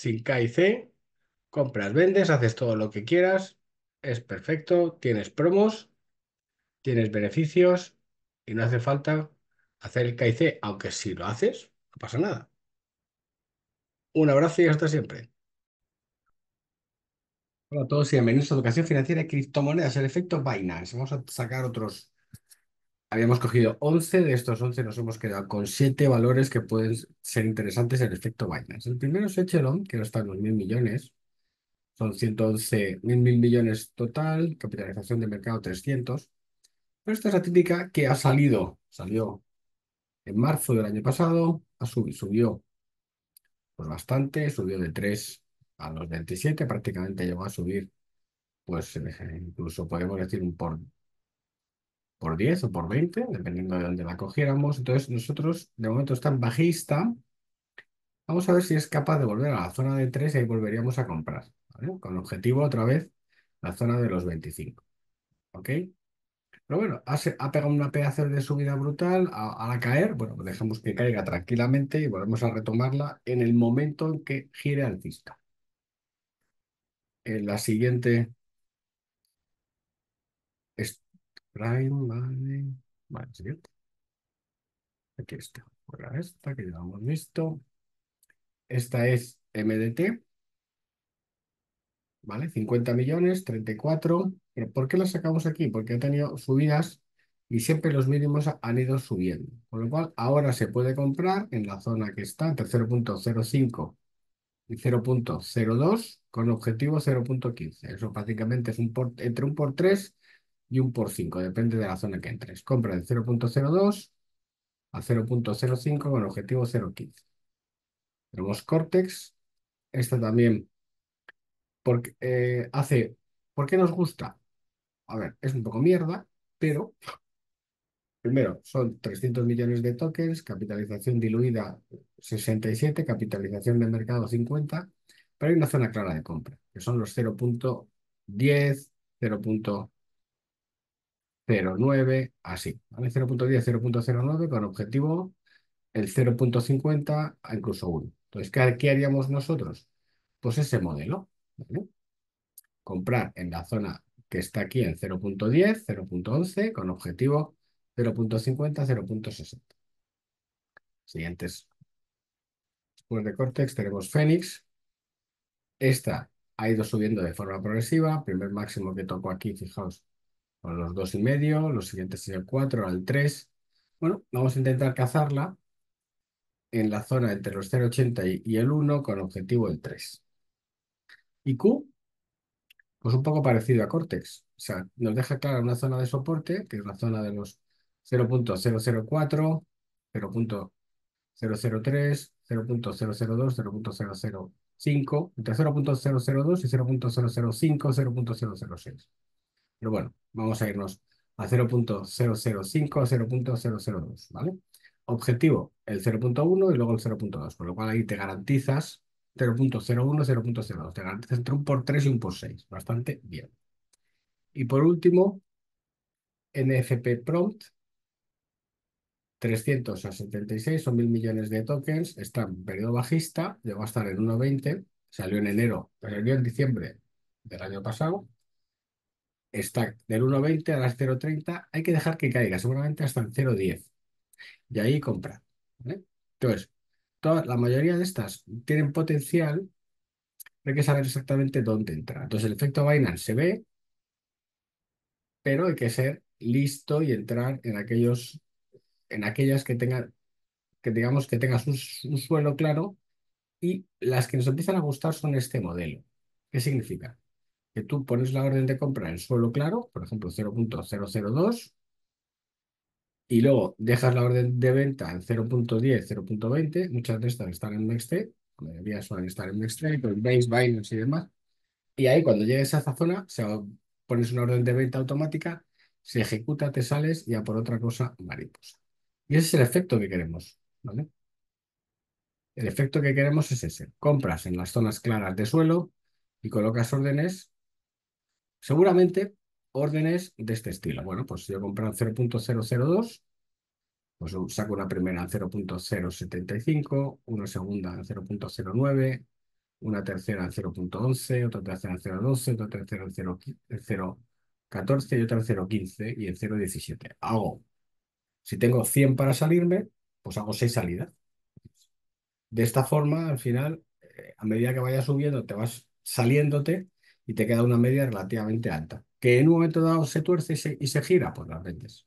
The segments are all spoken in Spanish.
sin K C, compras, vendes, haces todo lo que quieras, es perfecto, tienes promos, tienes beneficios y no hace falta hacer el K y aunque si lo haces, no pasa nada. Un abrazo y hasta siempre. Hola a todos y bienvenidos a Educación Financiera y Criptomonedas, el efecto Binance. Vamos a sacar otros Habíamos cogido 11, de estos 11 nos hemos quedado con 7 valores que pueden ser interesantes en efecto Binance. El primero es Echelon, que no está en los mil millones, son 111 mil, millones total, capitalización de mercado 300. Pero esta es la típica que ha salido, salió en marzo del año pasado, ha subido, subió pues bastante, subió de 3 a los 27, prácticamente llegó a subir, pues eh, incluso podemos decir un por por 10 o por 20, dependiendo de dónde la cogiéramos. Entonces nosotros, de momento está en bajista. Vamos a ver si es capaz de volver a la zona de 3 y ahí volveríamos a comprar. ¿vale? Con objetivo otra vez la zona de los 25. ¿Ok? Pero bueno, ha, pegado una pedazo de subida brutal a, caer. Bueno, pues dejamos que caiga tranquilamente y volvemos a retomarla en el momento en que gire alcista. En la siguiente... Prime vale, ¿sí? Aquí está. Ahora esta que ya hemos visto. Esta es MDT. ¿Vale? 50 millones, 34. ¿Pero ¿Por qué la sacamos aquí? Porque ha tenido subidas y siempre los mínimos han ido subiendo. Con lo cual, ahora se puede comprar en la zona que está, entre 0.05 y 0.02, con objetivo 0.15. Eso prácticamente es un por, entre un por 3 y un por cinco, depende de la zona que entres. Compra de 0.02 a 0.05 con objetivo 0.15. Tenemos Cortex. Esta también porque, eh, hace... ¿Por qué nos gusta? A ver, es un poco mierda, pero... Primero, son 300 millones de tokens, capitalización diluida 67, capitalización de mercado 50, pero hay una zona clara de compra, que son los 0.10, 0. 0,9, así, ¿vale? 0.10, 0.09 con objetivo el 0.50 a incluso 1. Entonces, ¿qué, haríamos nosotros? Pues ese modelo, Comprar en la zona que está aquí en 0.10, 0.11 con objetivo 0.50, 0.60. Siguientes. Después de Cortex tenemos Fénix. Esta ha ido subiendo de forma progresiva. Primer máximo que tocó aquí, fijaos, con los 2,5, los siguientes en el 4, al 3. Bueno, vamos a intentar cazarla en la zona entre los 0,80 y, el 1 con objetivo el 3. Y Q, pues un poco parecido a Cortex. O sea, nos deja clara una zona de soporte, que es la zona de los 0.004, 0.003, 0.002, 0.005, entre 0.002 y 0.005, 0.006. Pero bueno, vamos a irnos a 0.005, 0.002, ¿vale? Objetivo, el 0.1 y luego el 0.2, con lo cual ahí te garantizas 0.01, 0.02, te garantizas entre un por 3 y un por 6, bastante bien. Y por último, NFP Prompt, 376 a son mil millones de tokens, está en periodo bajista, llegó a estar en 1.20, salió en enero, salió en diciembre del año pasado, está del 1.20 a las 0.30, hay que dejar que caiga, seguramente hasta el 0.10. Y ahí compra. Entonces, toda, la mayoría de estas tienen potencial, pero hay que saber exactamente dónde entrar. Entonces, el efecto Binance se ve, pero hay que ser listo y entrar en aquellos, en aquellas que tengan, que digamos que tengas un suelo claro y las que nos empiezan a gustar son este modelo. ¿Qué significa? que tú pones la orden de compra en suelo claro, por ejemplo 0.002, y luego dejas la orden de venta en 0.10, 0.20, muchas de estas están en Nexttrade, la mayoría suelen estar en pero con Base, Binance y demás, y ahí cuando llegues a esa zona, se pones una orden de venta automática, se ejecuta, te sales y a por otra cosa mariposa. Y ese es el efecto que queremos, ¿vale? El efecto que queremos es ese. Compras en las zonas claras de suelo y colocas órdenes Seguramente órdenes de este estilo. Bueno, pues si yo compro 0.002, pues saco una primera en 0.075, una segunda en 0.09, una tercera en 0.11, otra tercera en 0.12, otra tercera en 0.14 y otra en 0.15 y en 0.17. Hago, si tengo 100 para salirme, pues hago 6 salidas. De esta forma, al final, eh, a medida que vaya subiendo, te vas saliéndote y te queda una media relativamente alta. Que en un momento dado se tuerce y se, gira, pues las vendes.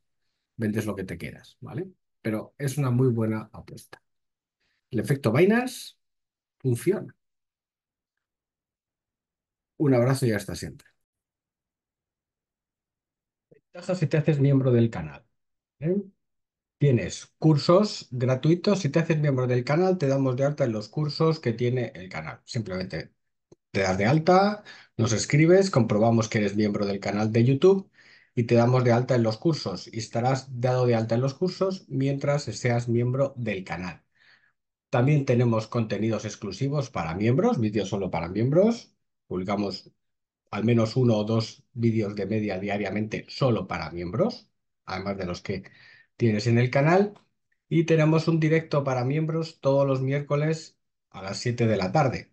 Vendes lo que te quieras ¿vale? Pero es una muy buena apuesta. El efecto vainas funciona. Un abrazo y hasta siempre. Ventajas si te haces miembro del canal. ¿eh? Tienes cursos gratuitos. Si te haces miembro del canal, te damos de alta en los cursos que tiene el canal. Simplemente te das de alta, nos escribes, comprobamos que eres miembro del canal de YouTube y te damos de alta en los cursos y estarás dado de alta en los cursos mientras seas miembro del canal. También tenemos contenidos exclusivos para miembros, vídeos solo para miembros. Publicamos al menos uno o dos vídeos de media diariamente solo para miembros, además de los que tienes en el canal. Y tenemos un directo para miembros todos los miércoles a las 7 de la tarde